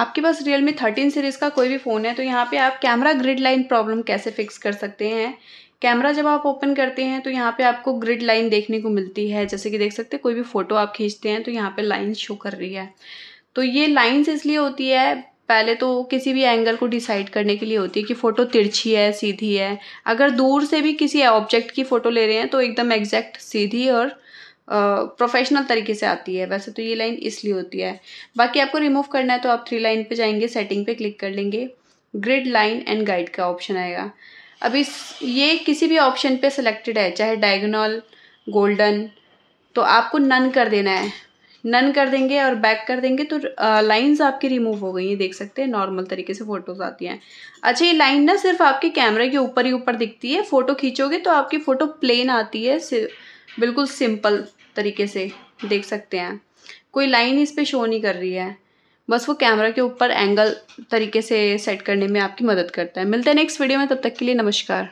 आपके पास Realme thirteen series का कोई भी फ़ोन है तो यहाँ पे आप कैमरा ग्रिड लाइन प्रॉब्लम कैसे फिक्स कर सकते हैं कैमरा जब आप ओपन करते हैं तो यहाँ पे आपको ग्रिड लाइन देखने को मिलती है जैसे कि देख सकते हैं कोई भी फ़ोटो आप खींचते हैं तो यहाँ पे लाइन शो कर रही है तो ये लाइन्स इसलिए होती है पहले तो किसी भी एंगल को डिसाइड करने के लिए होती है कि फ़ोटो तिरछी है सीधी है अगर दूर से भी किसी ऑब्जेक्ट की फ़ोटो ले रहे हैं तो एकदम एग्जैक्ट सीधी और प्रोफेशनल तरीके से आती है वैसे तो ये लाइन इसलिए होती है बाकी आपको रिमूव करना है तो आप थ्री लाइन पे जाएंगे सेटिंग पे क्लिक कर लेंगे ग्रिड लाइन एंड गाइड का ऑप्शन आएगा अब इस ये किसी भी ऑप्शन पे सिलेक्टेड है चाहे डायगोनल गोल्डन तो आपको नन कर देना है नन कर देंगे और बैक कर देंगे तो लाइंस आपकी रिमूव हो गई हैं देख सकते हैं नॉर्मल तरीके से फ़ोटोज़ आती हैं अच्छा ये लाइन ना सिर्फ आपके कैमरे के ऊपर ही ऊपर दिखती है फ़ोटो खींचोगे तो आपकी फ़ोटो प्लेन आती है सिर्फ बिल्कुल सिंपल तरीके से देख सकते हैं कोई लाइन इस पर शो नहीं कर रही है बस वो कैमरा के ऊपर एंगल तरीके से सेट करने में आपकी मदद करता है मिलते हैं नेक्स्ट वीडियो में तब तक के लिए नमस्कार